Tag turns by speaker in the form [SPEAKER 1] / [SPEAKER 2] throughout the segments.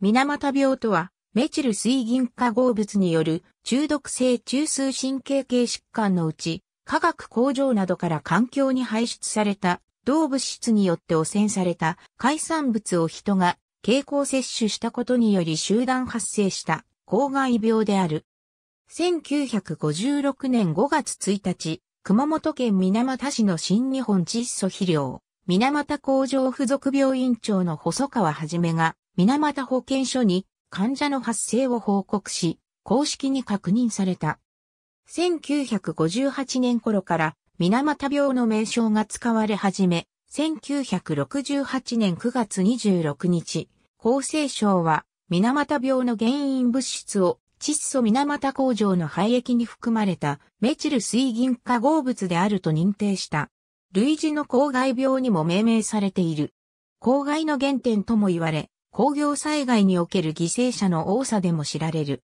[SPEAKER 1] 水俣病とは、メチル水銀化合物による中毒性中枢神経系疾患のうち、化学工場などから環境に排出された動物質によって汚染された海産物を人が経口摂取したことにより集団発生した公害病である。1956年5月1日、熊本県水俣市の新日本窒素肥料、水俣工場附属病院長の細川はじめが、水俣保健所に患者の発生を報告し、公式に確認された。1958年頃から水俣病の名称が使われ始め、1968年9月26日、厚生省は水俣病の原因物質を窒素水俣工場の廃液に含まれたメチル水銀化合物であると認定した。類似の公害病にも命名されている。公害の原点とも言われ、工業災害における犠牲者の多さでも知られる。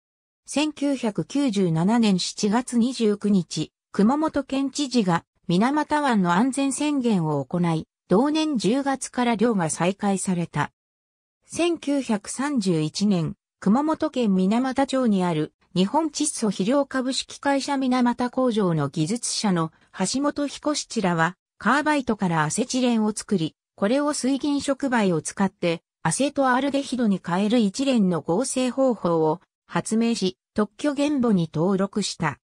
[SPEAKER 1] 1997年7月29日、熊本県知事が水俣湾の安全宣言を行い、同年10月から漁が再開された。1931年、熊本県水俣町にある日本窒素肥料株式会社水俣工場の技術者の橋本彦七らは、カーバイトからアセチレンを作り、これを水銀触媒を使ってアセトアルデヒドに変える一連の合成方法を発明し、特許原簿に登録した。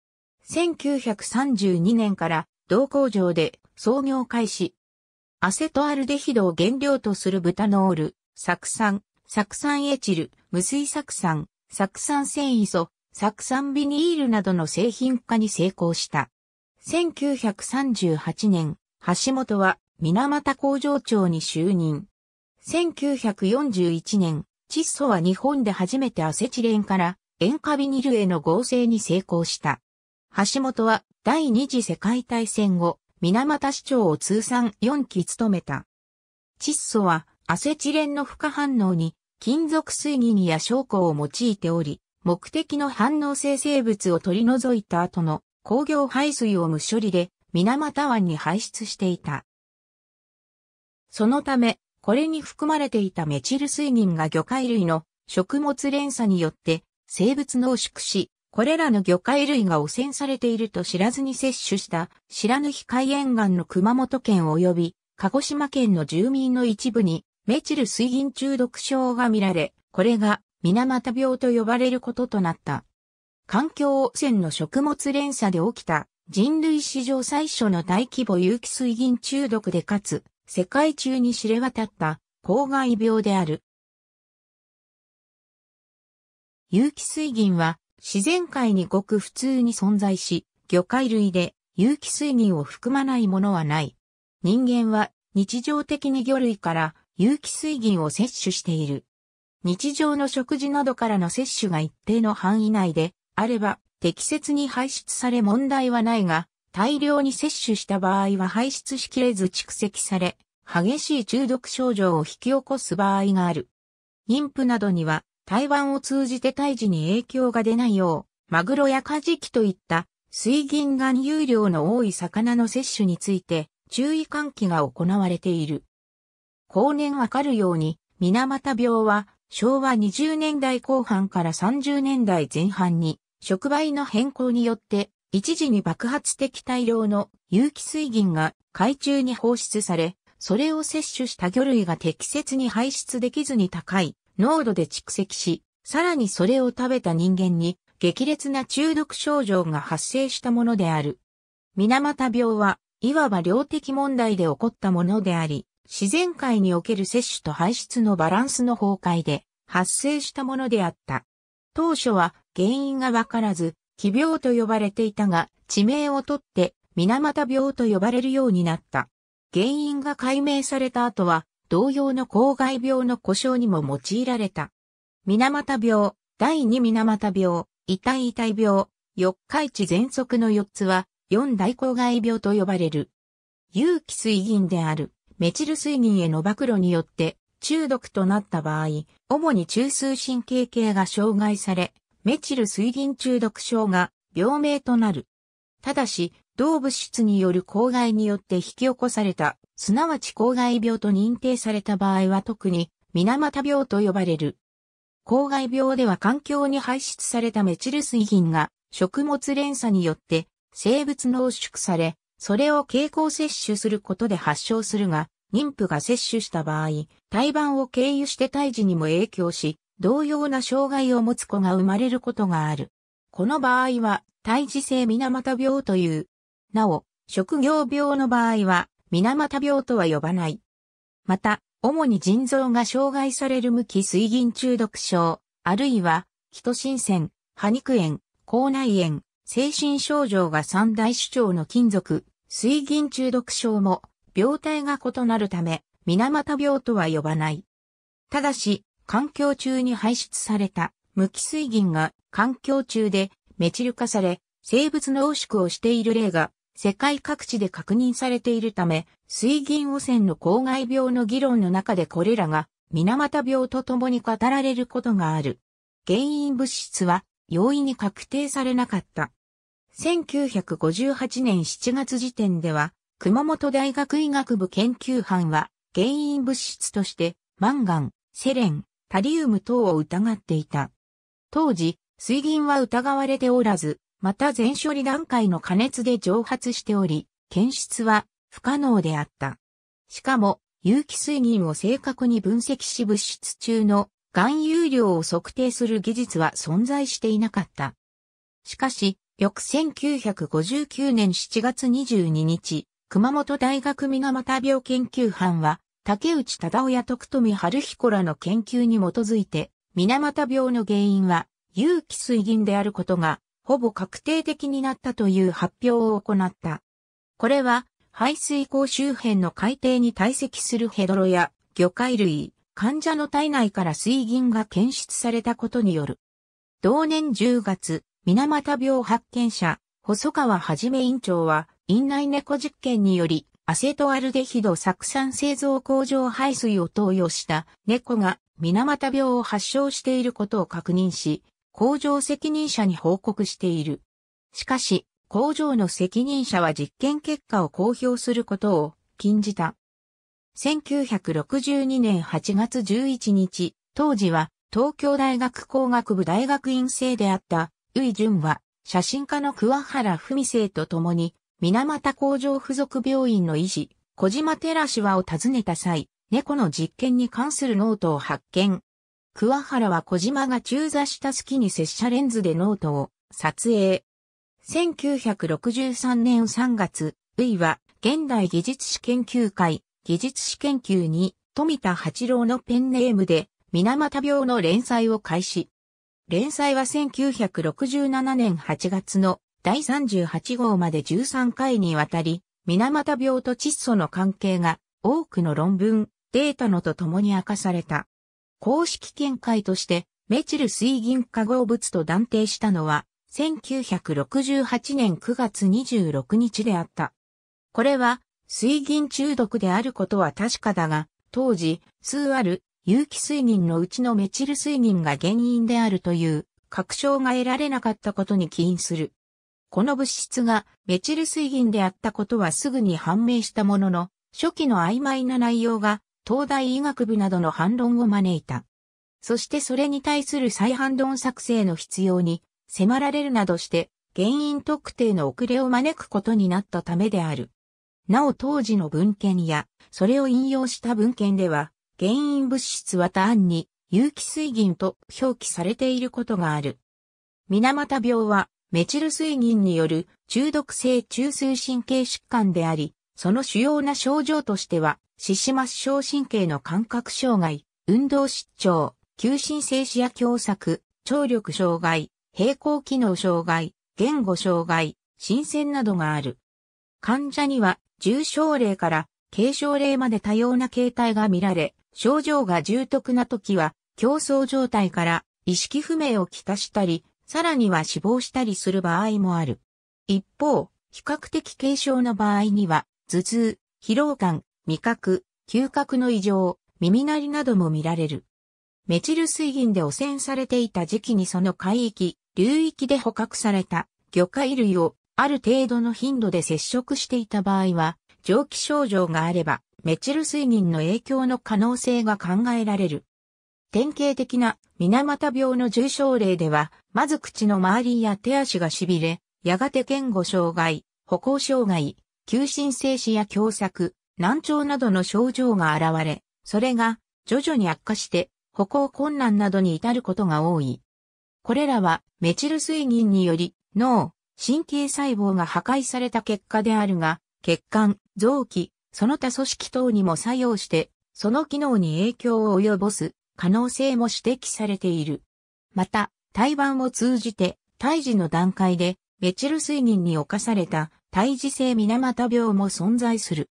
[SPEAKER 1] 1932年から同工場で創業開始。アセトアルデヒドを原料とするブタノール、酢酸、酢酸エチル、無水酢酸、酢酸繊維素、酢酸ビニールなどの製品化に成功した。1938年、橋本は水俣工場長に就任。1941年、窒素は日本で初めてアセチレンから塩化ビニルへの合成に成功した。橋本は第二次世界大戦後、水俣市長を通算4期務めた。窒素はアセチレンの負荷反応に金属水銀や証拠を用いており、目的の反応生成物を取り除いた後の工業排水を無処理で水俣湾に排出していた。そのため、これに含まれていたメチル水銀が魚介類の食物連鎖によって生物濃縮し、これらの魚介類が汚染されていると知らずに摂取した白ぬひ海沿岸の熊本県及び鹿児島県の住民の一部にメチル水銀中毒症が見られ、これが水俣病と呼ばれることとなった。環境汚染の食物連鎖で起きた人類史上最初の大規模有機水銀中毒でかつ世界中に知れ渡った公害病である。有機水銀は自然界にごく普通に存在し、魚介類で有機水銀を含まないものはない。人間は日常的に魚類から有機水銀を摂取している。日常の食事などからの摂取が一定の範囲内であれば適切に排出され問題はないが、大量に摂取した場合は排出しきれず蓄積され、激しい中毒症状を引き起こす場合がある。妊婦などには、胎盤を通じて胎児に影響が出ないよう、マグロやカジキといった水銀含有量の多い魚の摂取について注意喚起が行われている。後年わかるように、水俣病は昭和20年代後半から30年代前半に触媒の変更によって一時に爆発的大量の有機水銀が海中に放出され、それを摂取した魚類が適切に排出できずに高い濃度で蓄積し、さらにそれを食べた人間に激烈な中毒症状が発生したものである。水俣病は、いわば量的問題で起こったものであり、自然界における摂取と排出のバランスの崩壊で発生したものであった。当初は原因がわからず、奇病と呼ばれていたが、地名をとって、水俣病と呼ばれるようになった。原因が解明された後は、同様の公害病の故障にも用いられた。水俣病、第二水俣病、遺体遺体病、四日市喘息の四つは、四大公害病と呼ばれる。有機水銀である、メチル水銀への暴露によって、中毒となった場合、主に中枢神経系が障害され、メチル水銀中毒症が病名となる。ただし、同物質による公害によって引き起こされた、すなわち公害病と認定された場合は特に、水俣病と呼ばれる。公害病では環境に排出されたメチル水銀が食物連鎖によって生物濃縮され、それを経口摂取することで発症するが、妊婦が摂取した場合、胎盤を経由して胎児にも影響し、同様な障害を持つ子が生まれることがある。この場合は、胎児性水俣病という。なお、職業病の場合は、水俣病とは呼ばない。また、主に腎臓が障害される向き水銀中毒症、あるいは、ヒトセン、歯肉炎、口内炎、精神症状が三大主張の金属、水銀中毒症も、病態が異なるため、水俣病とは呼ばない。ただし、環境中に排出された無機水銀が環境中でメチル化され、生物濃縮をしている例が世界各地で確認されているため、水銀汚染の公害病の議論の中でこれらが水俣病と共に語られることがある。原因物質は容易に確定されなかった。1958年7月時点では、熊本大学医学部研究班は原因物質としてマンガン、セレン、タリウム等を疑っていた。当時、水銀は疑われておらず、また全処理段階の加熱で蒸発しており、検出は不可能であった。しかも、有機水銀を正確に分析し物質中の含有量を測定する技術は存在していなかった。しかし、翌1959年7月22日、熊本大学水俣病研究班は、竹内忠親徳富春彦らの研究に基づいて、水俣病の原因は有機水銀であることが、ほぼ確定的になったという発表を行った。これは、排水口周辺の海底に堆積するヘドロや魚介類、患者の体内から水銀が検出されたことによる。同年10月、水俣病発見者、細川はじめ院長は、院内猫実験により、アセトアルデヒド酢酸製造工場排水を投与した猫が水俣病を発症していることを確認し、工場責任者に報告している。しかし、工場の責任者は実験結果を公表することを禁じた。1962年8月11日、当時は東京大学工学部大学院生であった、ウイ・ジュンは、写真家の桑原文生と共に、水俣工場附属病院の医師、小島寺氏はを訪ねた際、猫の実験に関するノートを発見。桑原は小島が中座した隙に拙者レンズでノートを撮影。1963年3月、ウイは現代技術史研究会、技術史研究に富田八郎のペンネームで水俣病の連載を開始。連載は1967年8月の第38号まで13回にわたり、水俣病と窒素の関係が多くの論文、データのと共に明かされた。公式見解として、メチル水銀化合物と断定したのは、1968年9月26日であった。これは、水銀中毒であることは確かだが、当時、数ある有機水銀のうちのメチル水銀が原因であるという確証が得られなかったことに起因する。この物質がメチル水銀であったことはすぐに判明したものの、初期の曖昧な内容が東大医学部などの反論を招いた。そしてそれに対する再反論作成の必要に迫られるなどして原因特定の遅れを招くことになったためである。なお当時の文献や、それを引用した文献では、原因物質は単に有機水銀と表記されていることがある。水俣病はメチル水銀による中毒性中枢神経疾患であり、その主要な症状としては、四肢末症神経の感覚障害、運動失調、急進性視野狭窄、聴力障害、平行機能障害、言語障害、新鮮などがある。患者には重症例から軽症例まで多様な形態が見られ、症状が重篤な時は競争状態から意識不明をきたしたり、さらには死亡したりする場合もある。一方、比較的軽症の場合には、頭痛、疲労感、味覚、嗅覚の異常、耳鳴りなども見られる。メチル水銀で汚染されていた時期にその海域、流域で捕獲された魚介類をある程度の頻度で接触していた場合は、蒸気症状があれば、メチル水銀の影響の可能性が考えられる。典型的な水俣病の重症例では、まず口の周りや手足が痺れ、やがて言語障害、歩行障害、急進性死や狭窄、難聴などの症状が現れ、それが徐々に悪化して歩行困難などに至ることが多い。これらはメチル水銀により脳、神経細胞が破壊された結果であるが、血管、臓器、その他組織等にも作用して、その機能に影響を及ぼす可能性も指摘されている。また、胎盤を通じて、胎児の段階で、メチル水銀に侵された胎児性水俣病も存在する。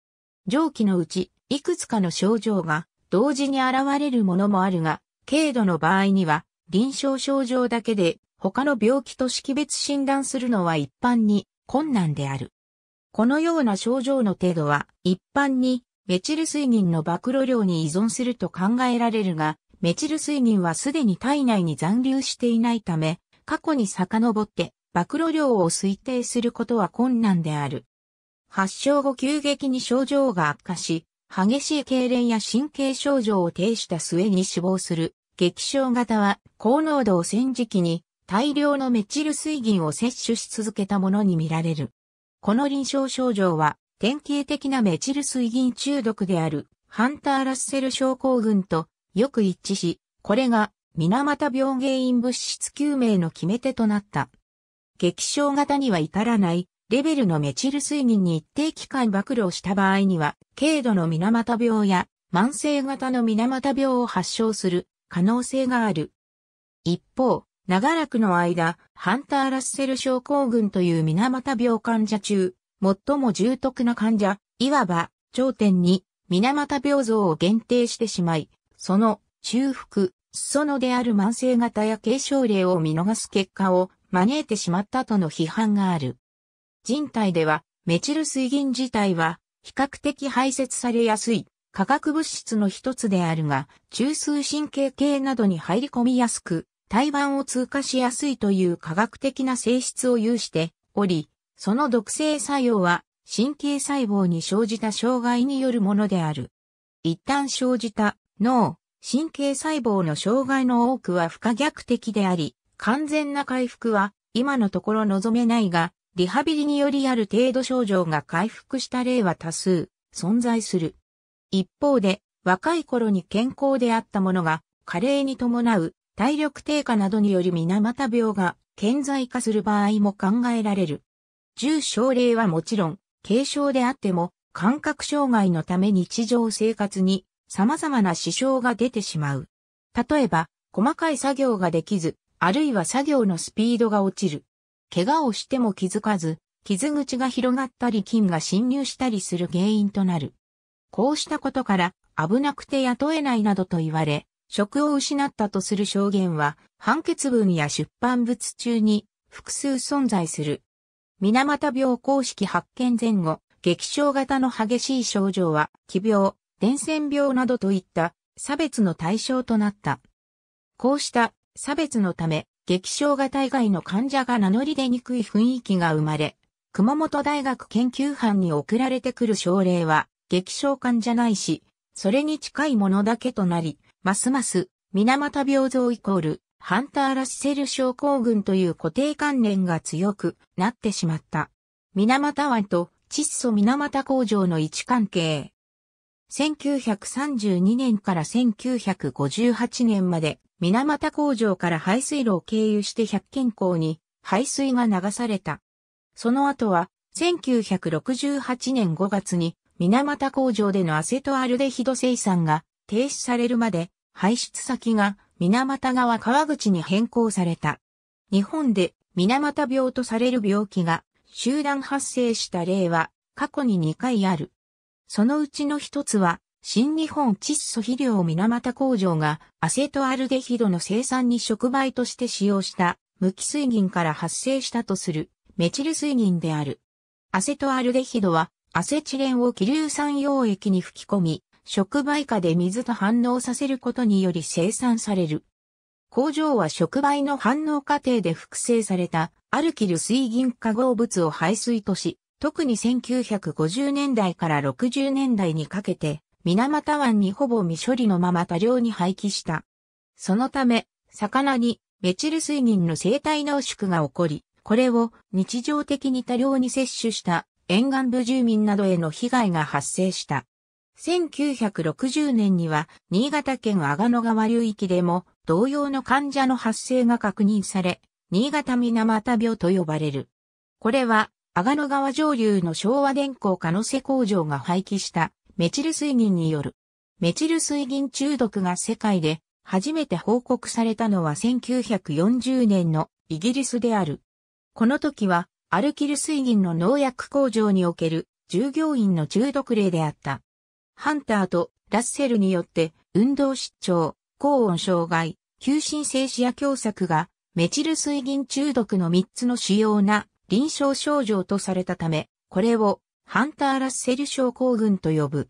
[SPEAKER 1] 上記のうち、いくつかの症状が同時に現れるものもあるが、軽度の場合には、臨床症状だけで他の病気と識別診断するのは一般に困難である。このような症状の程度は一般にメチル水銀の暴露量に依存すると考えられるが、メチル水銀はすでに体内に残留していないため、過去に遡って暴露量を推定することは困難である。発症後急激に症状が悪化し、激しい痙攣や神経症状を呈した末に死亡する、激症型は高濃度を戦時期に大量のメチル水銀を摂取し続けたものに見られる。この臨床症状は典型的なメチル水銀中毒であるハンター・ラッセル症候群とよく一致し、これが水俣病原因物質究明の決め手となった。激症型には至らないレベルのメチル睡眠に一定期間暴露した場合には、軽度の水俣病や慢性型の水俣病を発症する可能性がある。一方、長らくの間、ハンター・ラッセル症候群という水俣病患者中、最も重篤な患者、いわば、頂点に水俣病像を限定してしまい、その、修復、裾野である慢性型や継承例を見逃す結果を招いてしまったとの批判がある。人体では、メチル水銀自体は、比較的排泄されやすい化学物質の一つであるが、中枢神経系などに入り込みやすく、胎盤を通過しやすいという科学的な性質を有しており、その毒性作用は神経細胞に生じた障害によるものである。一旦生じた脳、神経細胞の障害の多くは不可逆的であり、完全な回復は今のところ望めないが、リハビリによりある程度症状が回復した例は多数存在する。一方で、若い頃に健康であったものが、加齢に伴う体力低下などにより水俣病が顕在化する場合も考えられる。重症例はもちろん、軽症であっても、感覚障害のため日常生活に様々な支障が出てしまう。例えば、細かい作業ができず、あるいは作業のスピードが落ちる。怪我をしても気づかず、傷口が広がったり菌が侵入したりする原因となる。こうしたことから危なくて雇えないなどと言われ、職を失ったとする証言は判決文や出版物中に複数存在する。水俣病公式発見前後、激症型の激しい症状は、奇病、伝染病などといった差別の対象となった。こうした差別のため、激症型以外の患者が名乗り出にくい雰囲気が生まれ、熊本大学研究班に送られてくる症例は、激症患者ないし、それに近いものだけとなり、ますます、水俣病像イコール、ハンター・ラッセル症候群という固定観念が強くなってしまった。水俣湾と窒素水俣工場の位置関係、1932年から1958年まで、水俣工場から排水路を経由して百軒港に排水が流された。その後は、1968年5月に水俣工場でのアセトアルデヒド生産が停止されるまで、排出先が水俣川川口に変更された。日本で水俣病とされる病気が集団発生した例は過去に2回ある。そのうちの一つは、新日本窒素肥料水俣工場がアセトアルデヒドの生産に触媒として使用した無機水銀から発生したとするメチル水銀である。アセトアルデヒドはアセチレンを気流酸溶液に吹き込み、触媒下で水と反応させることにより生産される。工場は触媒の反応過程で複製されたアルキル水銀化合物を排水とし、特に1950年代から60年代にかけて、水俣湾にほぼ未処理のまま多量に廃棄した。そのため、魚にメチル水銀の生態濃縮が起こり、これを日常的に多量に摂取した沿岸部住民などへの被害が発生した。1960年には新潟県阿賀野川流域でも同様の患者の発生が確認され、新潟水俣病と呼ばれる。これは阿賀野川上流の昭和電工可能性工場が廃棄したメチル水銀による。メチル水銀中毒が世界で初めて報告されたのは1940年のイギリスである。この時はアルキル水銀の農薬工場における従業員の中毒例であった。ハンターとラッセルによって運動失調、高温障害、急進性視野狭窄がメチル水銀中毒の3つの主要な臨床症状とされたため、これをハンター・ラッセル症候群と呼ぶ。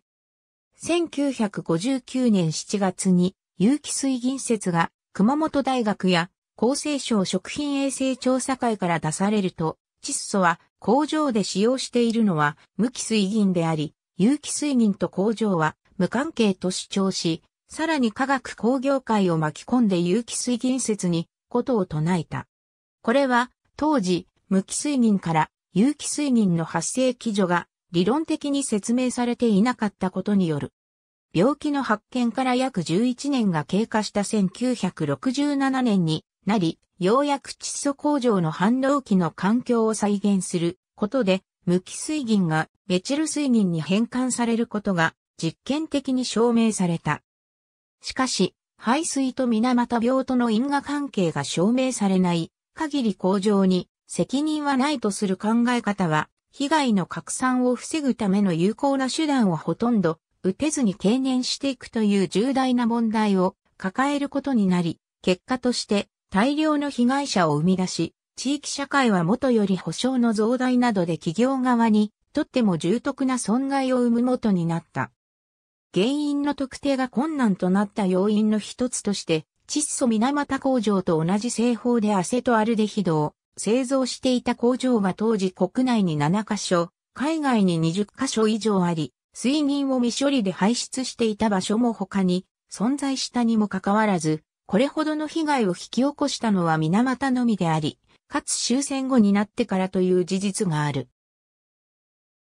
[SPEAKER 1] 1959年7月に有機水銀説が熊本大学や厚生省食品衛生調査会から出されると、窒素は工場で使用しているのは無機水銀であり、有機水銀と工場は無関係と主張し、さらに科学工業界を巻き込んで有機水銀説にことを唱えた。これは当時無機水銀から有機水銀の発生基準が理論的に説明されていなかったことによる。病気の発見から約11年が経過した1967年になり、ようやく窒素工場の反応機の環境を再現することで、無機水銀がメチル水銀に変換されることが実験的に証明された。しかし、排水と水俣病との因果関係が証明されない限り工場に責任はないとする考え方は、被害の拡散を防ぐための有効な手段をほとんど打てずに経年していくという重大な問題を抱えることになり、結果として大量の被害者を生み出し、地域社会はもとより保障の増大などで企業側にとっても重篤な損害を生むもとになった。原因の特定が困難となった要因の一つとして、窒素水俣工場と同じ製法でアセトアルデヒドを製造していた工場が当時国内に7カ所、海外に20カ所以上あり、水銀を未処理で排出していた場所も他に存在したにもかかわらず、これほどの被害を引き起こしたのは水俣のみであり、かつ終戦後になってからという事実がある。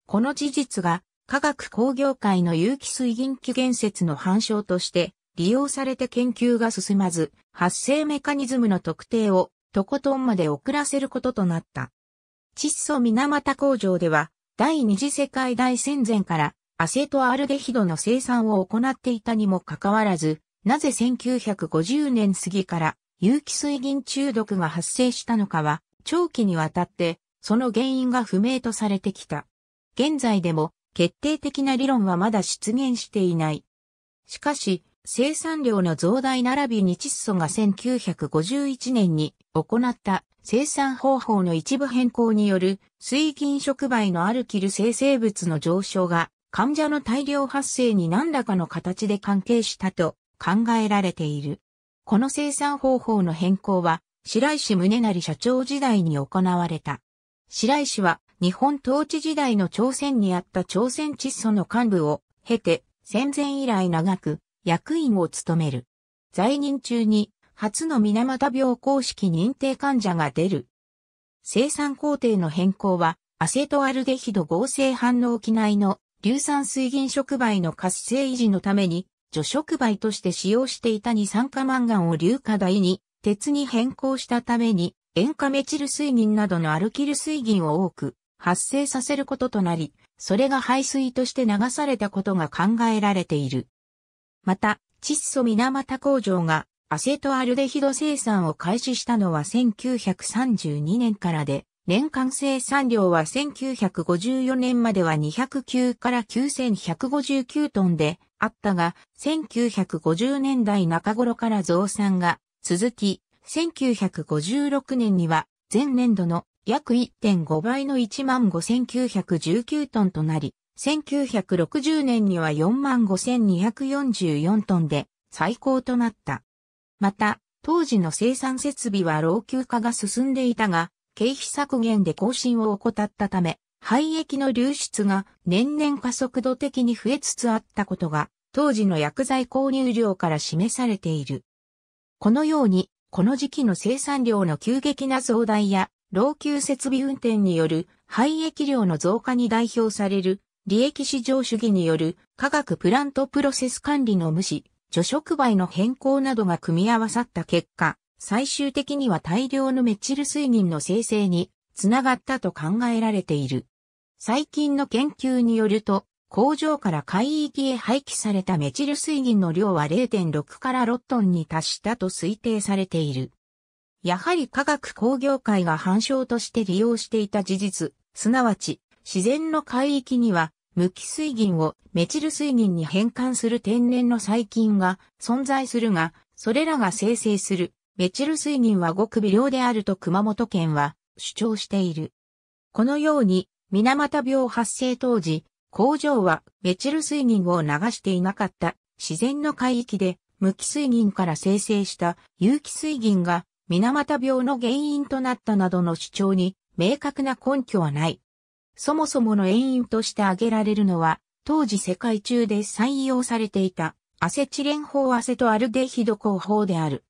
[SPEAKER 1] この事実が科学工業界の有機水銀機建説の反証として利用されて研究が進まず、発生メカニズムの特定をとことんまで遅らせることとなった。窒素水俣工場では、第二次世界大戦前からアセトアルデヒドの生産を行っていたにもかかわらず、なぜ1950年過ぎから有機水銀中毒が発生したのかは、長期にわたって、その原因が不明とされてきた。現在でも、決定的な理論はまだ出現していない。しかし、生産量の増大並びに窒素が1951年に行った生産方法の一部変更による水銀触媒のアルキル生成物の上昇が患者の大量発生に何らかの形で関係したと考えられている。この生産方法の変更は白石宗成社長時代に行われた。白石は日本統治時代の朝鮮にあった朝鮮窒素の幹部を経て戦前以来長く役員を務める。在任中に初の水俣病公式認定患者が出る。生産工程の変更は、アセトアルデヒド合成反応機内の硫酸水銀触媒の活性維持のために、除触媒として使用していた二酸化マンガンを硫化台に、鉄に変更したために、塩化メチル水銀などのアルキル水銀を多く発生させることとなり、それが排水として流されたことが考えられている。また、窒素水俣工場がアセトアルデヒド生産を開始したのは1932年からで、年間生産量は1954年までは209から9159トンであったが、1950年代中頃から増産が続き、1956年には前年度の約1.5倍の15,919トンとなり、1960年には45,244トンで最高となった。また、当時の生産設備は老朽化が進んでいたが、経費削減で更新を怠ったため、廃液の流出が年々加速度的に増えつつあったことが、当時の薬剤購入量から示されている。このように、この時期の生産量の急激な増大や、老朽設備運転による廃液量の増加に代表される利益市場主義による化学プラントプロセス管理の無視、除食、媒の変更などが組み合わさった結果、最終的には大量のメチル水銀の生成につながったと考えられている。最近の研究によると、工場から海域へ廃棄されたメチル水銀の量は0.6から6トンに達したと推定されている。やはり化学工業界が反証として利用していた事実、すなわち自然の海域には無機水銀をメチル水銀に変換する天然の細菌が存在するが、それらが生成するメチル水銀はごく微量であると熊本県は主張している。このように、水俣病発生当時、工場はメチル水銀を流していなかった自然の海域で無機水銀から生成した有機水銀が水俣病の原因となったなどの主張に明確な根拠はない。そもそもの原因として挙げられるのは、当時世界中で採用されていたアセチレン法アセトアルデヒド工法である。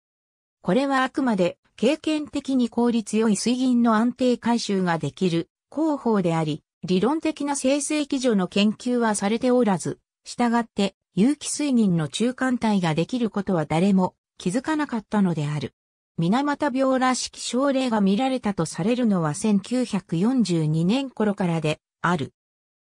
[SPEAKER 1] これはあくまで経験的に効率良い水銀の安定回収ができる工法であり、理論的な生成基準の研究はされておらず、従って有機水銀の中間体ができることは誰も気づかなかったのである。水俣病らしき症例が見られたとされるのは1942年頃からである。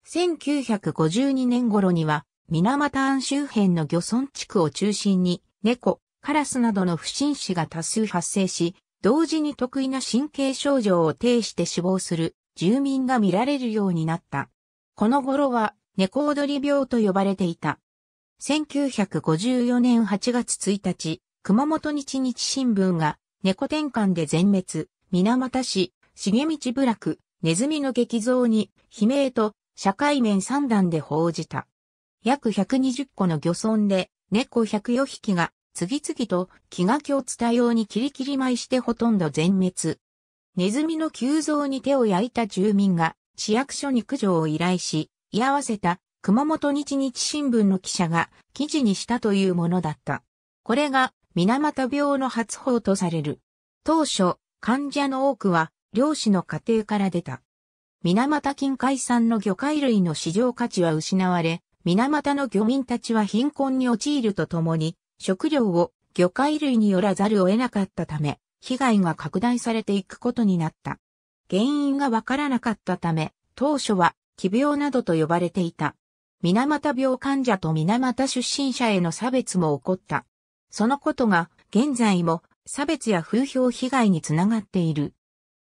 [SPEAKER 1] 1952年頃には、水俣庵周辺の漁村地区を中心に、猫、カラスなどの不審死が多数発生し、同時に得意な神経症状を呈して死亡する住民が見られるようになった。この頃は、猫踊り病と呼ばれていた。1954年8月1日、熊本日日新聞が猫転換で全滅、水俣市、重道部落、ネズミの激増に、悲鳴と、社会面三段で報じた。約120個の漁村で、猫104匹が、次々と、気が気を伝ように切り切り舞いしてほとんど全滅。ネズミの急増に手を焼いた住民が、市役所に駆除を依頼し、居合わせた、熊本日日新聞の記者が記事にしたというものだった。これが水俣病の発報とされる。当初、患者の多くは、漁師の家庭から出た。水俣近海産の魚介類の市場価値は失われ、水俣の漁民たちは貧困に陥るとともに、食料を魚介類によらざるを得なかったため、被害が拡大されていくことになった。原因がわからなかったため、当初は奇病などと呼ばれていた。水俣病患者と水俣出身者への差別も起こった。そのことが現在も差別や風評被害につながっている。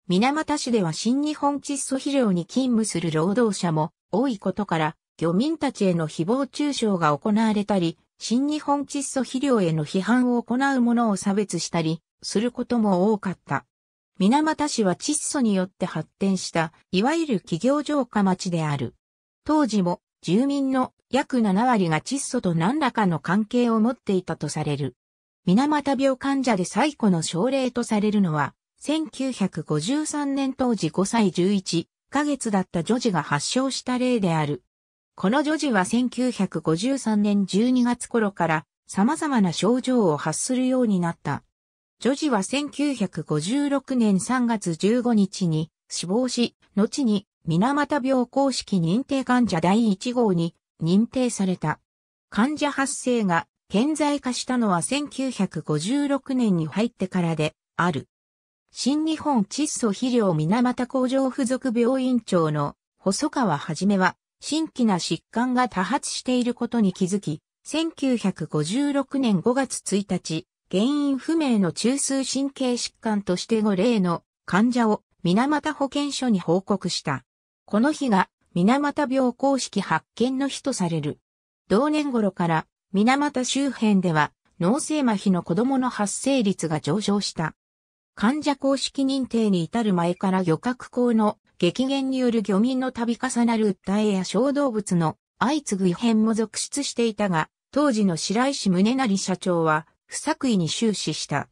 [SPEAKER 1] 水俣市では新日本窒素肥料に勤務する労働者も多いことから、漁民たちへの誹謗中傷が行われたり、新日本窒素肥料への批判を行う者を差別したり、することも多かった。水俣市は窒素によって発展した、いわゆる企業城下町である。当時も住民の約7割が窒素と何らかの関係を持っていたとされる。水俣病患者で最古の症例とされるのは、1953年当時5歳11ヶ月だった女児が発症した例である。この女児は1953年12月頃から様々な症状を発するようになった。女児は1956年3月15日に死亡し、後に水俣病公式認定患者第1号に認定された。患者発生が顕在化したのは1956年に入ってからである。新日本窒素肥料水俣工場附属病院長の細川はじめは新規な疾患が多発していることに気づき、1956年5月1日、原因不明の中枢神経疾患として5例の患者を水俣保健所に報告した。この日が水俣病公式発見の日とされる。同年頃から水俣周辺では脳性麻痺の子供の発生率が上昇した。患者公式認定に至る前から漁獲口の激減による漁民の度重なる訴えや小動物の相次ぐ異変も続出していたが、当時の白石宗成社長は不作為に終始した。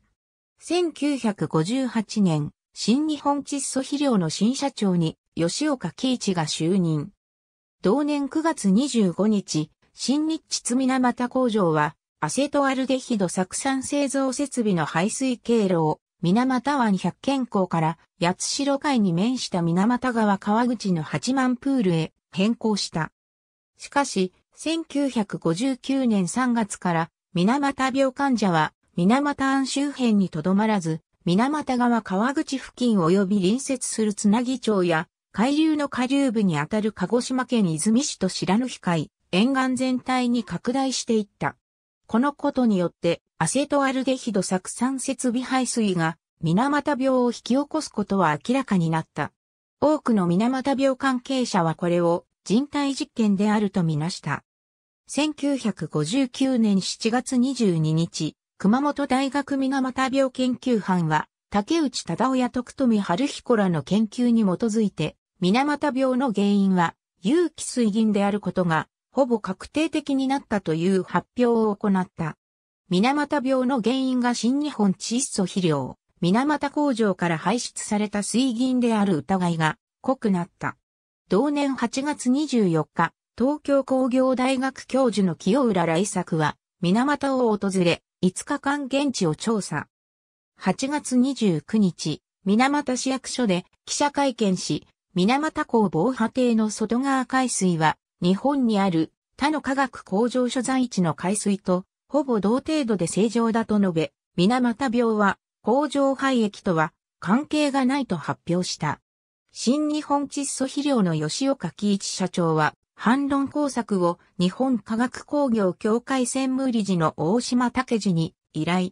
[SPEAKER 1] 1958年、新日本窒素肥料の新社長に吉岡喜一が就任。同年9月25日、新日津水俣工場は、アセトアルデヒド酢酸製造設備の排水経路を、水俣湾百軒港から八代海に面した水俣川川口の八万プールへ変更した。しかし、1959年3月から水俣病患者は水俣湾周辺にとどまらず、水俣川川口付近及び隣接するつなぎ町や海流の下流部にあたる鹿児島県泉市と白野海、沿岸全体に拡大していった。このことによって、アセトアルデヒド酢酸設備排水が、水俣病を引き起こすことは明らかになった。多くの水俣病関係者はこれを人体実験であるとみなした。1959年7月22日、熊本大学水俣病研究班は、竹内忠親徳富春彦らの研究に基づいて、水俣病の原因は有機水銀であることがほぼ確定的になったという発表を行った。水俣病の原因が新日本窒素肥料、水俣工場から排出された水銀である疑いが濃くなった。同年8月24日、東京工業大学教授の清浦来作は水俣を訪れ、5日間現地を調査。8月29日、水俣市役所で記者会見し、水俣港防波堤の外側海水は、日本にある他の科学工場所在地の海水と、ほぼ同程度で正常だと述べ、水俣病は、工場廃液とは関係がないと発表した。新日本窒素肥料の吉岡喜一社長は、反論工作を日本科学工業協会専務理事の大島武次に依頼。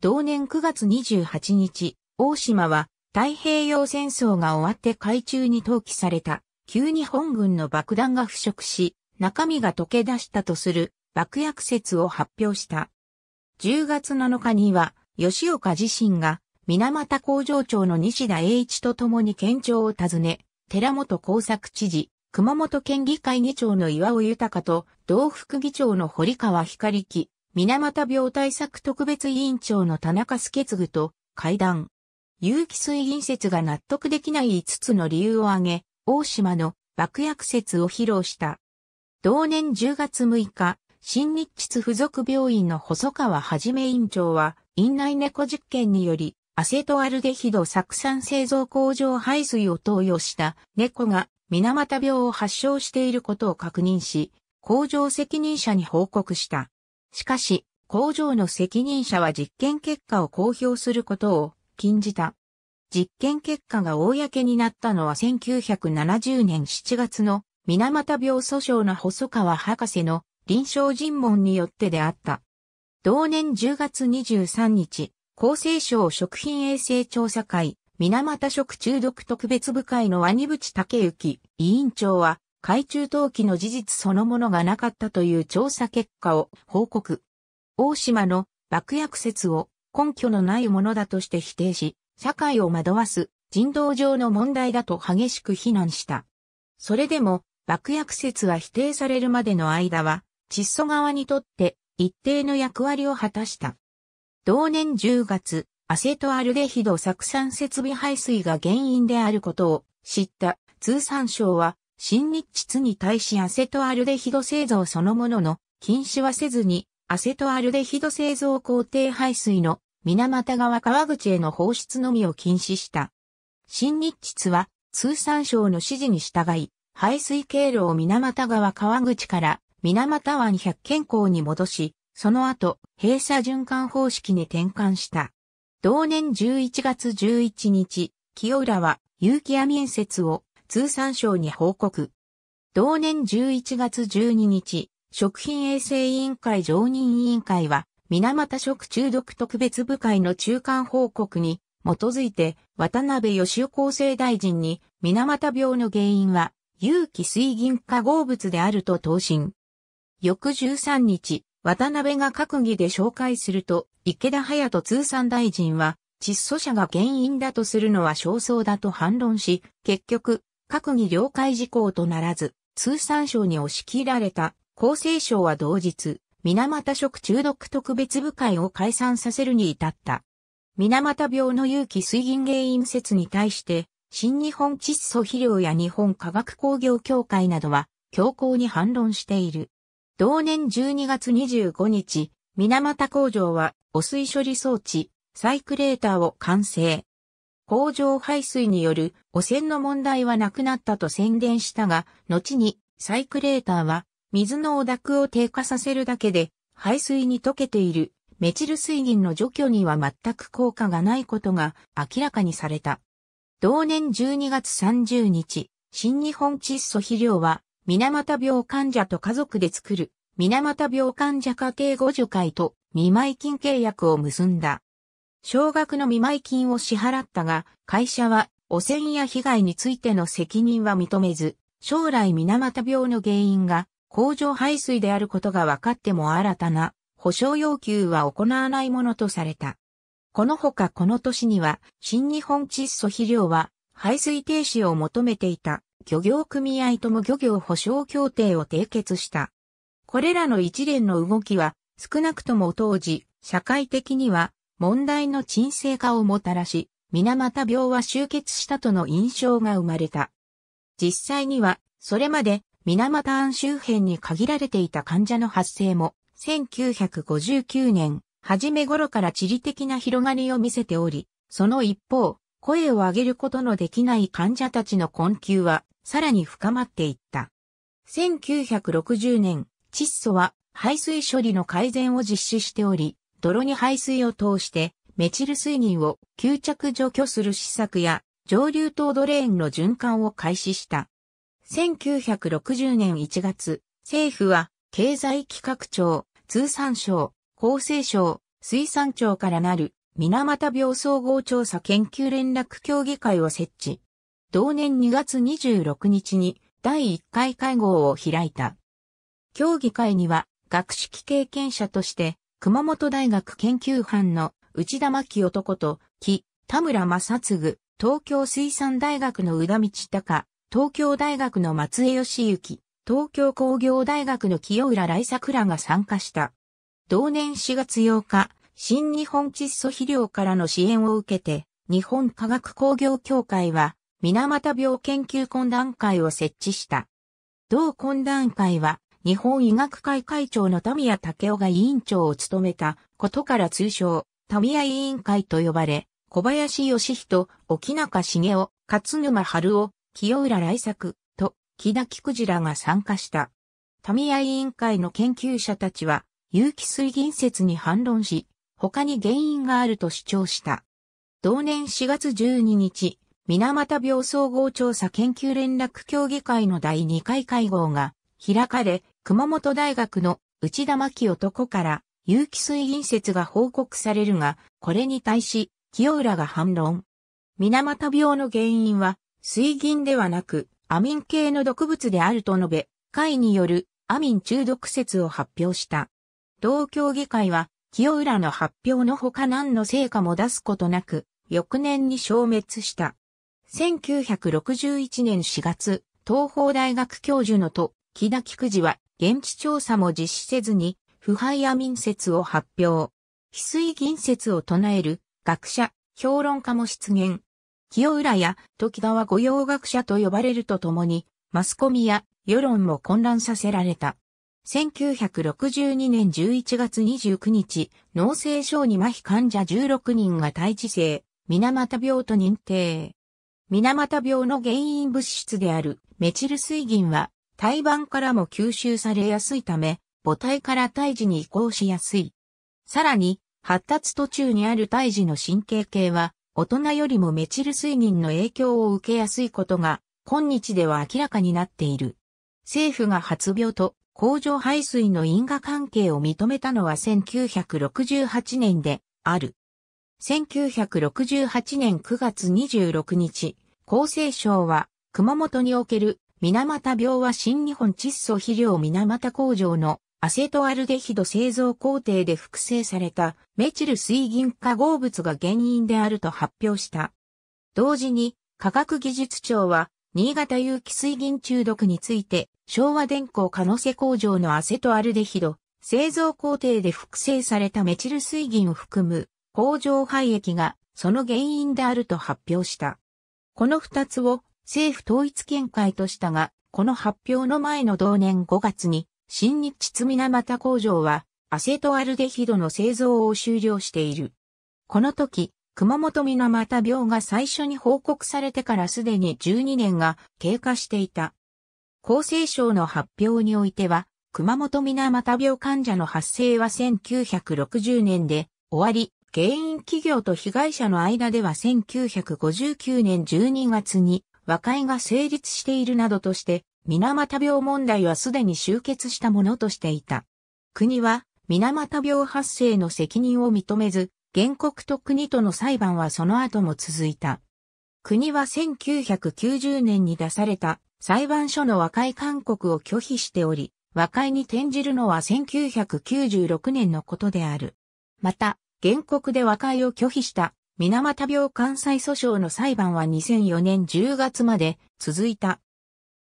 [SPEAKER 1] 同年9月28日、大島は太平洋戦争が終わって海中に投棄された、急に本軍の爆弾が腐食し、中身が溶け出したとする爆薬説を発表した。10月7日には、吉岡自身が、水俣工場長の西田栄一と共に県庁を訪ね、寺本工作知事、熊本県議会議長の岩尾豊と、同副議長の堀川光樹、水俣病対策特別委員長の田中助次と会談。有機水銀説が納得できない5つの理由を挙げ、大島の爆薬説を披露した。同年10月6日、新日秩附属病院の細川はじめ院長は、院内猫実験により、アセトアルデヒド酢酸製造工場排水を投与した猫が水俣病を発症していることを確認し、工場責任者に報告した。しかし、工場の責任者は実験結果を公表することを禁じた。実験結果が公になったのは1970年7月の水俣病訴訟の細川博士の臨床尋問によってであった。同年10月23日、厚生省食品衛生調査会、水俣食中毒特別部会の鰐淵武之委員長は、海中陶器の事実そのものがなかったという調査結果を報告。大島の爆薬説を根拠のないものだとして否定し、社会を惑わす人道上の問題だと激しく非難した。それでも、爆薬説は否定されるまでの間は、窒素側にとって一定の役割を果たした。同年10月、アセトアルデヒド酢酸設備排水が原因であることを知った通産省は、新日窒に対しアセトアルデヒド製造そのものの禁止はせずに、アセトアルデヒド製造工程排水の水俣川川口への放出のみを禁止した。新日秩は通産省の指示に従い、排水経路を水俣川川口から水俣湾百軒港に戻し、その後、閉鎖循環方式に転換した。同年11月11日、清浦は有機アミンを通産省に報告。同年11月12日、食品衛生委員会常任委員会は水俣食中毒特別部会の中間報告に基づいて渡辺義雄厚生大臣に水俣病の原因は有機水銀化合物であると答申。翌13日、渡辺が閣議で紹介すると、池田隼人通産大臣は、窒素者が原因だとするのは焦燥だと反論し、結局、閣議了解事項とならず、通産省に押し切られた、厚生省は同日、水俣食中毒特別部会を解散させるに至った。水俣病の有機水銀原因説に対して、新日本窒素肥料や日本科学工業協会などは、強硬に反論している。同年12月25日、水俣工場は汚水処理装置、サイクレーターを完成。工場排水による汚染の問題はなくなったと宣言したが、後にサイクレーターは水の汚濁を低下させるだけで、排水に溶けているメチル水銀の除去には全く効果がないことが明らかにされた。同年12月30日、新日本窒素肥料は、水俣病患者と家族で作る、水俣病患者家庭互助会と見舞金契約を結んだ。少額の見舞金を支払ったが、会社は汚染や被害についての責任は認めず、将来水俣病の原因が工場排水であることが分かっても新たな保証要求は行わないものとされた。このほかこの年には新日本窒素肥料は排水停止を求めていた漁業組合とも漁業保証協定を締結した。これらの一連の動きは少なくとも当時社会的には問題の沈静化をもたらし、水俣病は終結したとの印象が生まれた。実際にはそれまで水俣湾周辺に限られていた患者の発生も、1959年、初め頃から地理的な広がりを見せており、その一方、声を上げることのできない患者たちの困窮は、さらに深まっていった。1960年、窒素は排水処理の改善を実施しており、泥に排水を通してメチル水銀を吸着除去する施策や上流等ドレーンの循環を開始した。1960年1月、政府は経済企画庁、通産省、厚生省、水産庁からなる水俣病総合調査研究連絡協議会を設置。同年2月26日に第1回会合を開いた。協議会には学識経験者として熊本大学研究班の内田牧男と木、田村正嗣、東京水産大学の宇田道隆、東京大学の松江義行、東京工業大学の清浦来作らが参加した。同年4月8日、新日本窒素肥料からの支援を受けて、日本科学工業協会は、水俣病研究懇談会を設置した。同懇談会は、日本医学会会長の田宮武雄が委員長を務めたことから通称、田宮委員会と呼ばれ、小林義人、沖中茂雄、勝沼春夫、清浦来作と木田菊次らが参加した。タミヤ委員会の研究者たちは、有機水銀説に反論し、他に原因があると主張した。同年4月12日、水俣病総合調査研究連絡協議会の第2回会合が開かれ、熊本大学の内田巻男から有機水銀説が報告されるが、これに対し、清浦が反論。水俣病の原因は水銀ではなく、アミン系の毒物であると述べ、会によるアミン中毒説を発表した。同協議会は、清浦の発表のほか何の成果も出すことなく、翌年に消滅した。1961年4月、東邦大学教授のと、木田菊次は、現地調査も実施せずに、腐敗アミン説を発表。翡翠銀説を唱える、学者、評論家も出現。清浦や時川は御用学者と呼ばれるとともに、マスコミや世論も混乱させられた。1962年11月29日、脳性症に麻痺患者16人が体治性、水俣病と認定。水俣病の原因物質であるメチル水銀は、胎盤からも吸収されやすいため、母体から胎児に移行しやすい。さらに、発達途中にある胎児の神経系は、大人よりもメチル水銀の影響を受けやすいことが、今日では明らかになっている。政府が発病と工場排水の因果関係を認めたのは1968年である。1968年9月26日、厚生省は熊本における水俣病は新日本窒素肥料水俣工場のアセトアルデヒド製造工程で複製されたメチル水銀化合物が原因であると発表した。同時に科学技術庁は新潟有機水銀中毒について昭和電工可能性工場のアセトアルデヒド製造工程で複製されたメチル水銀を含む工場廃液がその原因であると発表した。この二つを政府統一見解としたが、この発表の前の同年5月に新日津水俣工場は、アセトアルデヒドの製造を終了している。この時、熊本水俣病が最初に報告されてからすでに12年が経過していた。厚生省の発表においては、熊本水俣病患者の発生は1960年で終わり、原因企業と被害者の間では1959年12月に和解が成立しているなどとして、水俣病問題はすでに終結したものとしていた。国は、水俣病発生の責任を認めず、原告と国との裁判はその後も続いた。国は1990年に出された裁判所の和解勧告を拒否しており、和解に転じるのは1996年のことである。また、原告で和解を拒否した水俣病関西訴訟の裁判は2004年10月まで続いた。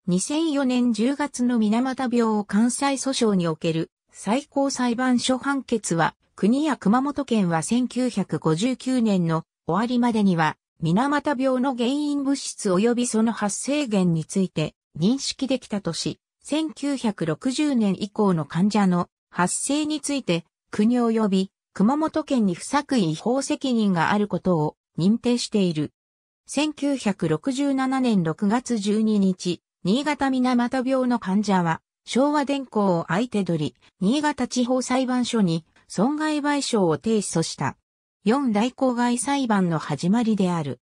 [SPEAKER 1] 2004年10月の水俣病を関西訴訟における最高裁判所判決は、国や熊本県は1959年の終わりまでには、水俣病の原因物質及びその発生源について認識できたとし、1960年以降の患者の発生について、国及び熊本県に不作為違法責任があることを認定している。1967年6月12日、新潟水俣病の患者は、昭和電工を相手取り、新潟地方裁判所に損害賠償を提訴した。四大公害裁判の始まりである。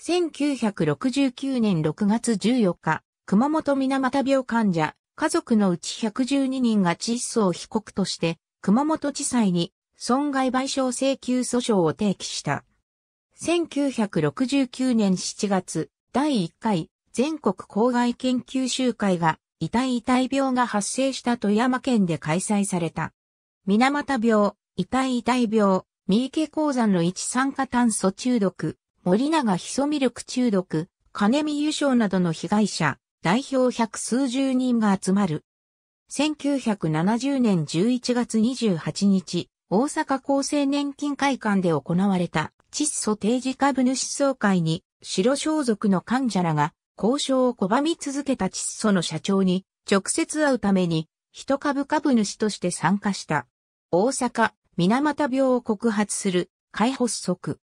[SPEAKER 1] 1969年6月14日、熊本水俣病患者、家族のうち112人が窒素を被告として、熊本地裁に損害賠償請求訴訟を提起した。1969年7月、第1回全国公害研究集会が、遺体遺体病が発生した富山県で開催された。水俣病、遺体遺体病、三池鉱山の一酸化炭素中毒、森永ヒソミルク中毒、金見優勝などの被害者、代表百数十人が集まる。1970年11月28日、大阪厚生年金会館で行われた窒素定時株主総会に白装束の患者らが交渉を拒み続けた窒素の社長に直接会うために一株株主として参加した。大阪、水俣病を告発する会発足。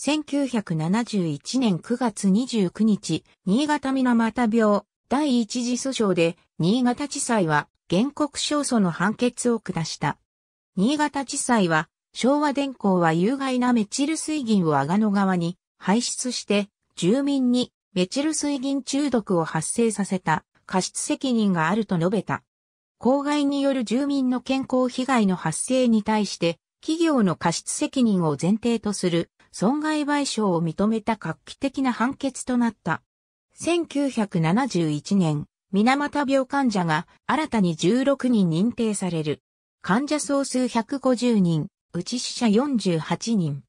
[SPEAKER 1] 1971年9月29日、新潟水俣病第一次訴訟で新潟地裁は原告勝訴の判決を下した。新潟地裁は昭和電工は有害なメチル水銀を阿賀野川に排出して住民にメチル水銀中毒を発生させた過失責任があると述べた。公害による住民の健康被害の発生に対して、企業の過失責任を前提とする損害賠償を認めた画期的な判決となった。1971年、水俣病患者が新たに16人認定される。患者総数150人、うち死者48人。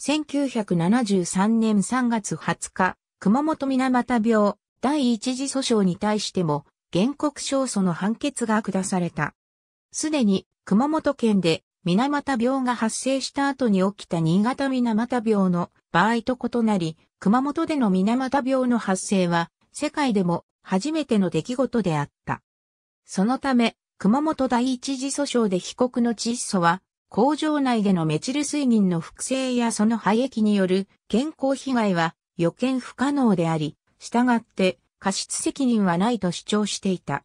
[SPEAKER 1] 1973年3月20日、熊本水俣病第一次訴訟に対しても原告勝訴の判決が下された。すでに熊本県で水俣病が発生した後に起きた新潟水俣病の場合と異なり、熊本での水俣病の発生は世界でも初めての出来事であった。そのため、熊本第一次訴訟で被告の窒素は、工場内でのメチル水銀の複製やその廃液による健康被害は予見不可能であり、従って過失責任はないと主張していた。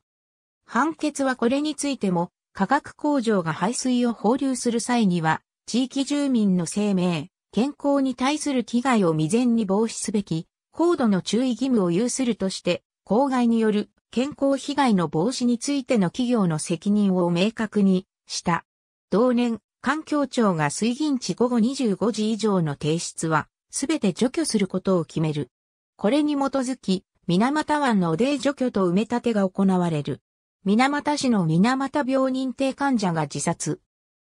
[SPEAKER 1] 判決はこれについても、化学工場が排水を放流する際には、地域住民の生命、健康に対する危害を未然に防止すべき、高度の注意義務を有するとして、公害による健康被害の防止についての企業の責任を明確にした。同年、環境庁が水銀地午後25時以上の提出は、すべて除去することを決める。これに基づき、水俣湾の汚泥除去と埋め立てが行われる。水俣市の水俣病認定患者が自殺。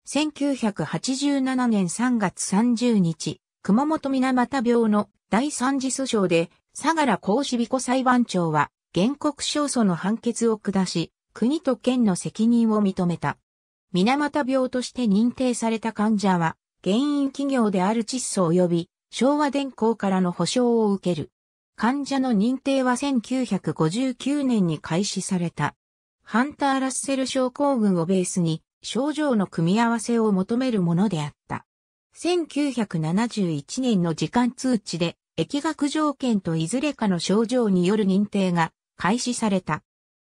[SPEAKER 1] 1987年3月30日、熊本水俣病の第三次訴訟で、相良公子美子裁判長は、原告勝訴の判決を下し、国と県の責任を認めた。水俣病として認定された患者は、原因企業である窒素及び昭和電工からの保証を受ける。患者の認定は1959年に開始された。ハンター・ラッセル症候群をベースに症状の組み合わせを求めるものであった。1971年の時間通知で、疫学条件といずれかの症状による認定が開始された。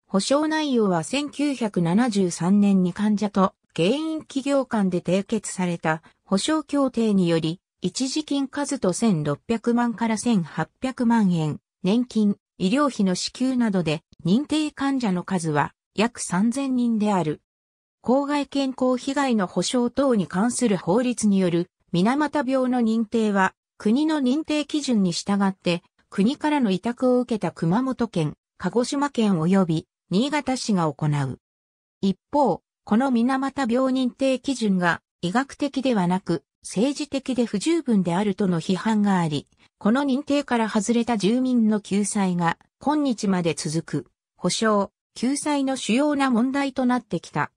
[SPEAKER 1] 保障内容は1973年に患者と原因企業間で締結された保障協定により一時金数と1600万から1800万円、年金、医療費の支給などで認定患者の数は約3000人である。公害健康被害の保障等に関する法律による水俣病の認定は国の認定基準に従って国からの委託を受けた熊本県、鹿児島県及び新潟市が行う。一方、この水俣病認定基準が医学的ではなく政治的で不十分であるとの批判があり、この認定から外れた住民の救済が今日まで続く、保障、救済の主要な問題となってきた。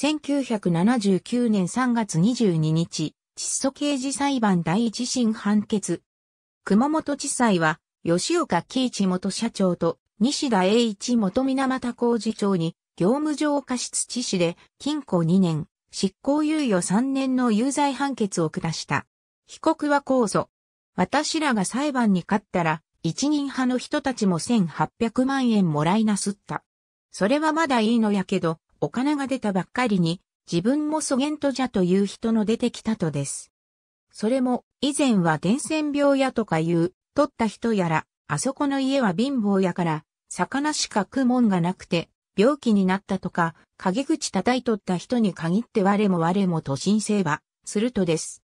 [SPEAKER 1] 1979年3月22日、窒素刑事裁判第一審判決。熊本地裁は、吉岡喜一元社長と西田栄一元水俣工事長に、業務上過失致死で、禁錮2年、執行猶予3年の有罪判決を下した。被告は控訴。私らが裁判に勝ったら、一人派の人たちも1800万円もらいなすった。それはまだいいのやけど、お金が出たばっかりに、自分も素言とじゃという人の出てきたとです。それも、以前は伝染病やとかいう、取った人やら、あそこの家は貧乏やから、魚しか食うもんがなくて、病気になったとか、陰口叩いとった人に限って我も我もと申請は、するとです。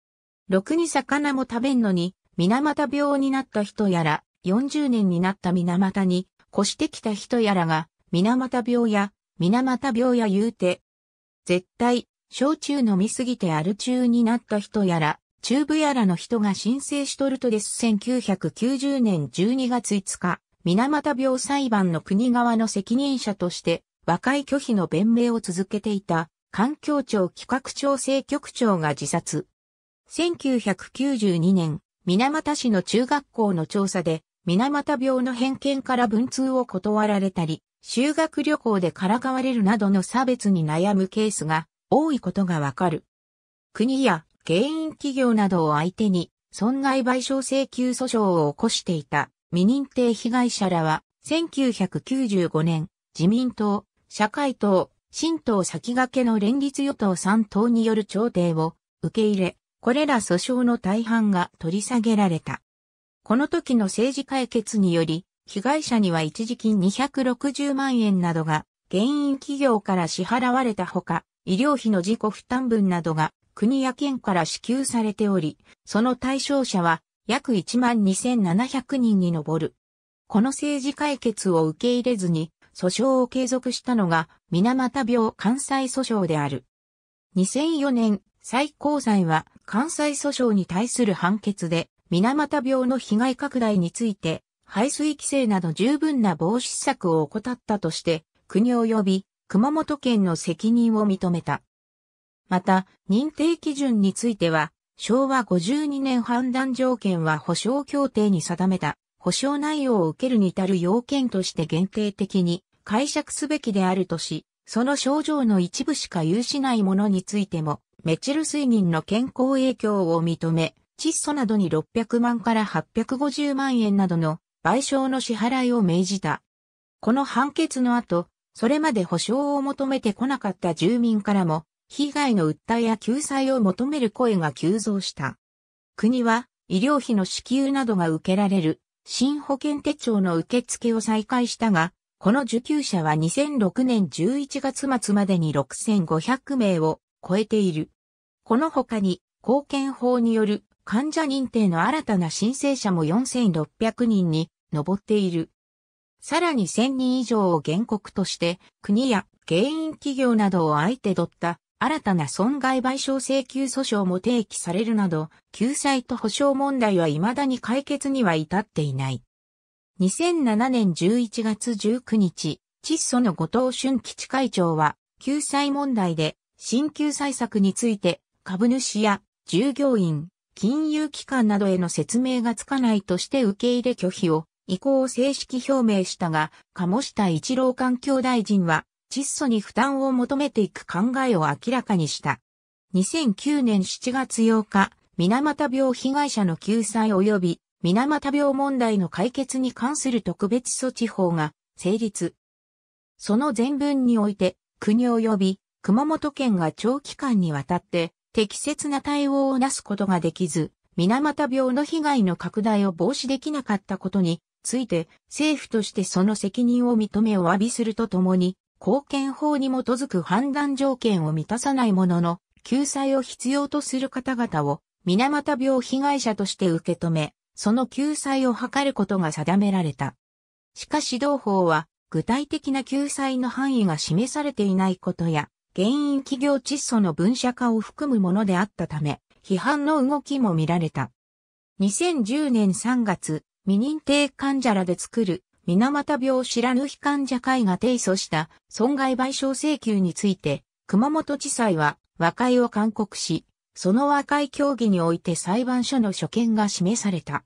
[SPEAKER 1] ろくに魚も食べんのに、水俣病になった人やら、40年になった水俣に、越してきた人やらが、水俣病や、水俣病や言うて、絶対、焼酎飲みすぎてアル中になった人やら、中部やらの人が申請しとるとです。1990年12月5日、水俣病裁判の国側の責任者として和解拒否の弁明を続けていた環境庁企画調整局長が自殺。1992年、水俣市の中学校の調査で、水俣病の偏見から文通を断られたり、修学旅行でからかわれるなどの差別に悩むケースが多いことがわかる。国や原因企業などを相手に損害賠償請求訴訟を起こしていた。未認定被害者らは、1995年、自民党、社会党、新党先駆けの連立与党3党による調停を受け入れ、これら訴訟の大半が取り下げられた。この時の政治解決により、被害者には一時金260万円などが、原因企業から支払われたほか、医療費の自己負担分などが国や県から支給されており、その対象者は約12,700人に上る。この政治解決を受け入れずに、訴訟を継続したのが、水俣病関西訴訟である。2004年、最高裁は、関西訴訟に対する判決で、水俣病の被害拡大について、排水規制など十分な防止策を怠ったとして、国及び熊本県の責任を認めた。また、認定基準については、昭和52年判断条件は保障協定に定めた保障内容を受けるに至る要件として限定的に解釈すべきであるとし、その症状の一部しか有しないものについても、メチル水銀の健康影響を認め、窒素などに600万から850万円などの賠償の支払いを命じた。この判決の後、それまで保障を求めてこなかった住民からも被害の訴えや救済を求める声が急増した。国は医療費の支給などが受けられる新保険手帳の受付を再開したが、この受給者は2006年11月末までに6500名を超えている。この他に、貢献法による患者認定の新たな申請者も4600人に上っている。さらに1000人以上を原告として、国や原因企業などを相手取った新たな損害賠償請求訴訟も提起されるなど、救済と保障問題は未だに解決には至っていない。2007年11月19日、窒素の後藤俊吉会長は、救済問題で、新救済策について、株主や従業員、金融機関などへの説明がつかないとして受け入れ拒否を、意向を正式表明したが、鴨下一郎環境大臣は、窒素に負担を求めていく考えを明らかにした。2009年7月8日、水俣病被害者の救済及び水俣病問題の解決に関する特別措置法が成立。その全文において、国及び熊本県が長期間にわたって適切な対応をなすことができず、水俣病の被害の拡大を防止できなかったことについて、政府としてその責任を認めお詫びするとともに、貢献法に基づく判断条件を満たさないものの、救済を必要とする方々を、水俣病被害者として受け止め、その救済を図ることが定められた。しかし同法は、具体的な救済の範囲が示されていないことや、原因企業窒素の分社化を含むものであったため、批判の動きも見られた。2010年3月、未認定患者らで作る水俣病知らぬ非患者会が提訴した損害賠償請求について、熊本地裁は和解を勧告し、その和解協議において裁判所の所見が示された。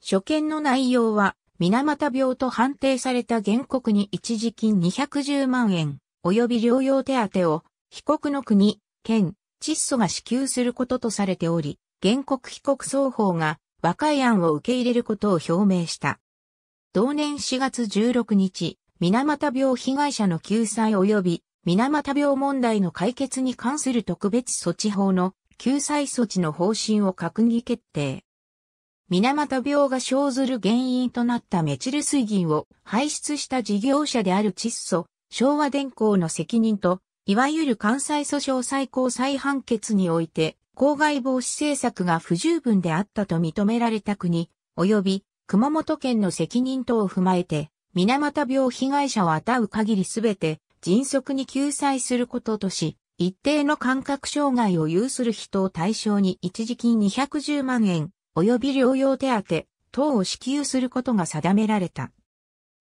[SPEAKER 1] 所見の内容は、水俣病と判定された原告に一時金210万円、及び療養手当を、被告の国、県、窒素が支給することとされており、原告被告双方が和解案を受け入れることを表明した。同年4月16日、水俣病被害者の救済及び水俣病問題の解決に関する特別措置法の救済措置の方針を閣議決定。水俣病が生ずる原因となったメチル水銀を排出した事業者である窒素、昭和電工の責任と、いわゆる関西訴訟最高裁判決において、公害防止政策が不十分であったと認められた国、及び熊本県の責任等を踏まえて、水俣病被害者をあたう限りすべて迅速に救済することとし、一定の感覚障害を有する人を対象に一時金210万円及び療養手当等を支給することが定められた。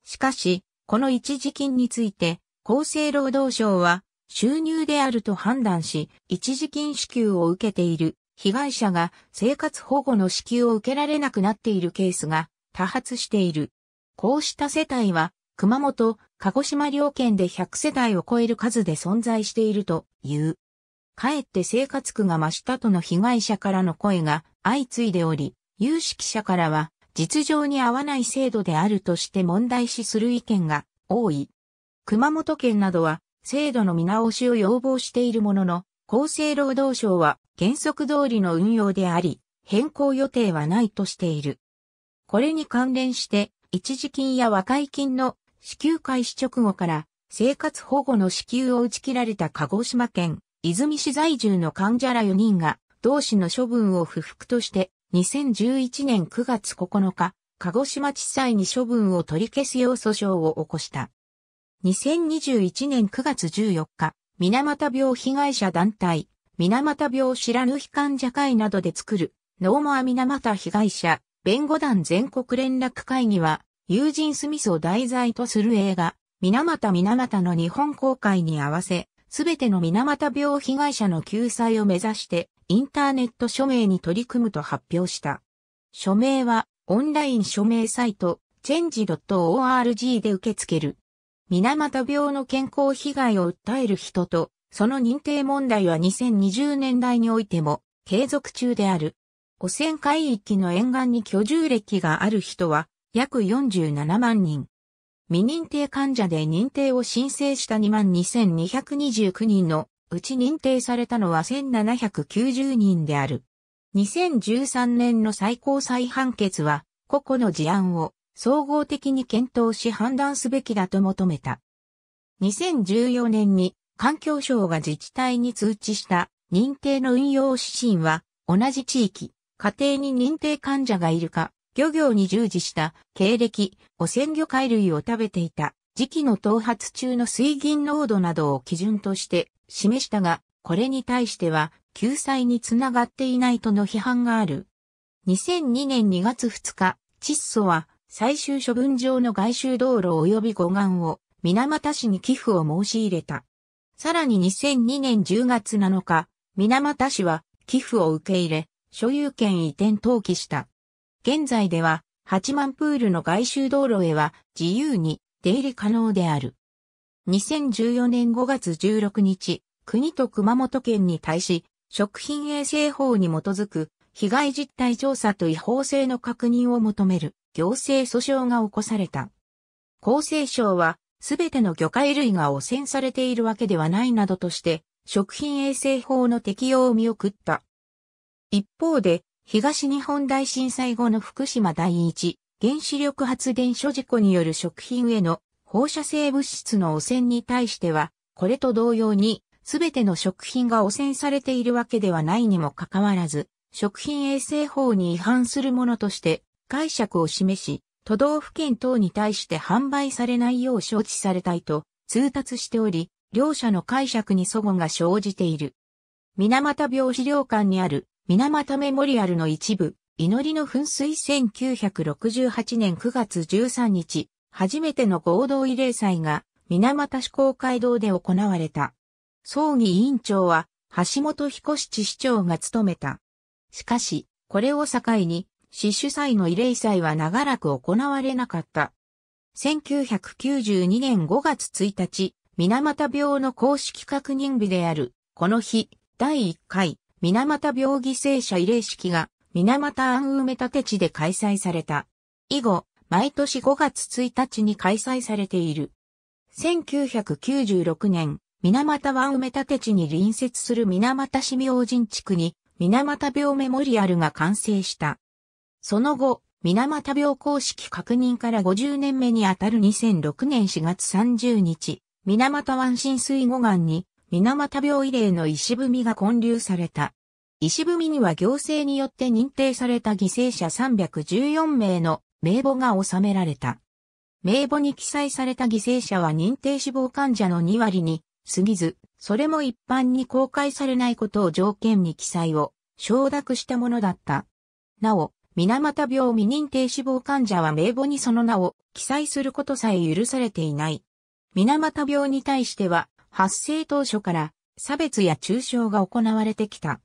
[SPEAKER 1] しかし、この一時金について、厚生労働省は収入であると判断し、一時金支給を受けている被害者が生活保護の支給を受けられなくなっているケースが多発している。こうした世帯は、熊本、鹿児島両県で100世帯を超える数で存在しているという。かえって生活苦が増したとの被害者からの声が相次いでおり、有識者からは実情に合わない制度であるとして問題視する意見が多い。熊本県などは制度の見直しを要望しているものの、厚生労働省は原則通りの運用であり、変更予定はないとしている。これに関連して、一時金や和解金の支給開始直後から生活保護の支給を打ち切られた鹿児島県泉市在住の患者ら4人が同市の処分を不服として2011年9月9日、鹿児島地裁に処分を取り消すよう訴訟を起こした。2021年9月14日、水俣病被害者団体、水俣病知らぬ非患者会などで作る、ノーモア水俣被害者弁護団全国連絡会議は、友人スミスを題材とする映画、水俣水俣の日本公開に合わせ、すべての水俣病被害者の救済を目指して、インターネット署名に取り組むと発表した。署名は、オンライン署名サイト、change.org で受け付ける。水俣病の健康被害を訴える人と、その認定問題は2020年代においても継続中である。汚染海域の沿岸に居住歴がある人は約47万人。未認定患者で認定を申請した22,229人のうち認定されたのは1,790人である。2013年の最高裁判決は、個々の事案を総合的に検討し判断すべきだと求めた。2014年に環境省が自治体に通知した認定の運用指針は同じ地域、家庭に認定患者がいるか、漁業に従事した経歴、汚染魚介類を食べていた、時期の頭髪中の水銀濃度などを基準として示したが、これに対しては救済につながっていないとの批判がある。2002年2月2日、窒素は最終処分場の外周道路及び護岸を水俣市に寄付を申し入れた。さらに2002年10月7日、水俣市は寄付を受け入れ、所有権移転登記した。現在では、八幡プールの外周道路へは自由に出入り可能である。2014年5月16日、国と熊本県に対し、食品衛生法に基づく被害実態調査と違法性の確認を求める行政訴訟が起こされた。厚生省は、すべての魚介類が汚染されているわけではないなどとして、食品衛生法の適用を見送った。一方で、東日本大震災後の福島第一原子力発電所事故による食品への放射性物質の汚染に対しては、これと同様に、すべての食品が汚染されているわけではないにもかかわらず、食品衛生法に違反するものとして解釈を示し、都道府県等に対して販売されないよう承知されたいと通達しており、両者の解釈に齟齬が生じている。水俣病資料館にある水俣メモリアルの一部、祈りの噴水1968年9月13日、初めての合同慰霊祭が、水俣市公会堂で行われた。葬儀委員長は、橋本彦七市長が務めた。しかし、これを境に、市主祭の慰霊祭は長らく行われなかった。1992年5月1日、水俣病の公式確認日である、この日、第1回、水俣病犠牲者慰霊式が、水俣安埋め立て地で開催された。以後、毎年5月1日に開催されている。1996年、水俣湾埋め立て地に隣接する水俣市明神地区に、水俣病メモリアルが完成した。その後、水俣病公式確認から50年目にあたる2006年4月30日、水俣湾浸水護岸に水俣病異例の石踏みが混流された。石踏みには行政によって認定された犠牲者314名の名簿が収められた。名簿に記載された犠牲者は認定死亡患者の2割に過ぎず、それも一般に公開されないことを条件に記載を承諾したものだった。なお、水俣病未認定死亡患者は名簿にその名を記載することさえ許されていない。水俣病に対しては、発生当初から差別や中傷が行われてきた。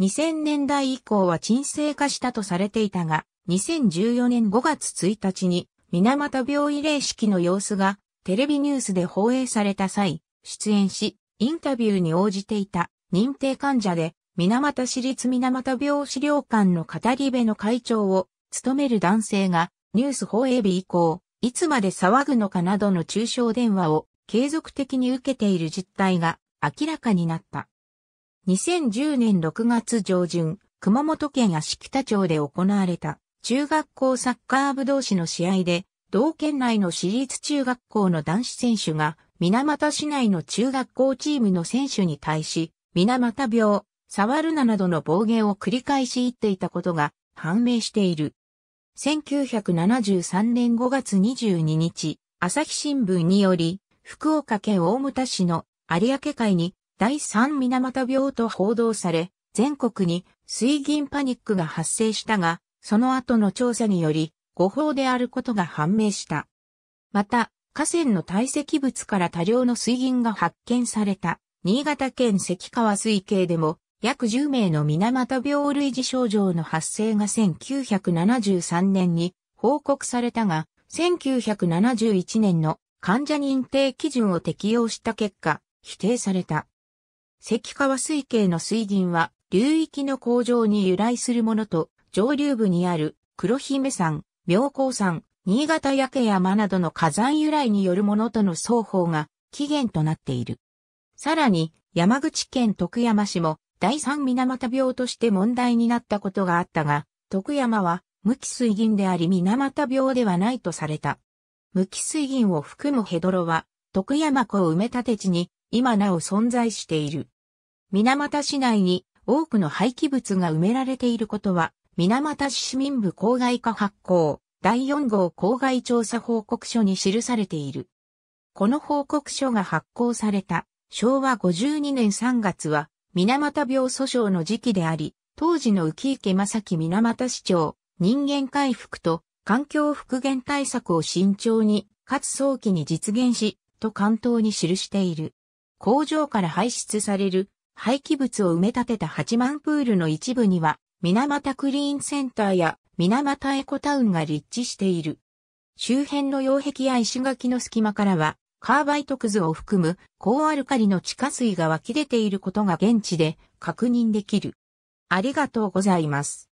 [SPEAKER 1] 2000年代以降は沈静化したとされていたが、2014年5月1日に水俣病慰霊式の様子がテレビニュースで放映された際、出演し、インタビューに応じていた認定患者で、水俣市立水俣病資料館の語り部の会長を務める男性が、ニュース放映日以降、いつまで騒ぐのかなどの中傷電話を継続的に受けている実態が明らかになった。2010年6月上旬、熊本県足北町で行われた中学校サッカー部同士の試合で、同県内の私立中学校の男子選手が、水俣市内の中学校チームの選手に対し、水俣病、触るななどの暴言を繰り返し言っていたことが判明している。1973年5月22日、朝日新聞により、福岡県大牟田市の有明海に第三水俣病と報道され、全国に水銀パニックが発生したが、その後の調査により、誤報であることが判明した。また、河川の堆積物から多量の水銀が発見された、新潟県関川水系でも、約10名の水俣病類似症状の発生が1973年に報告されたが、1971年の患者認定基準を適用した結果、否定された。関川水系の水銀は、流域の向上に由来するものと、上流部にある黒姫山、妙高山、新潟焼山などの火山由来によるものとの双方が起源となっている。さらに、山口県徳山市も第三水俣病として問題になったことがあったが、徳山は無機水銀であり水俣病ではないとされた。無機水銀を含むヘドロは、徳山湖埋め立て地に今なお存在している。水俣市内に多くの廃棄物が埋められていることは、水俣市市民部公害化発行第4号公害調査報告書に記されている。この報告書が発行された昭和52年3月は水俣病訴訟の時期であり、当時の浮池正樹水俣市長、人間回復と環境復元対策を慎重に、かつ早期に実現し、と関東に記している。工場から排出される廃棄物を埋め立てた八幡プールの一部には、水俣クリーンセンターや水俣エコタウンが立地している。周辺の擁壁や石垣の隙間からは、カーバイトくずを含む高アルカリの地下水が湧き出ていることが現地で確認できる。ありがとうございます。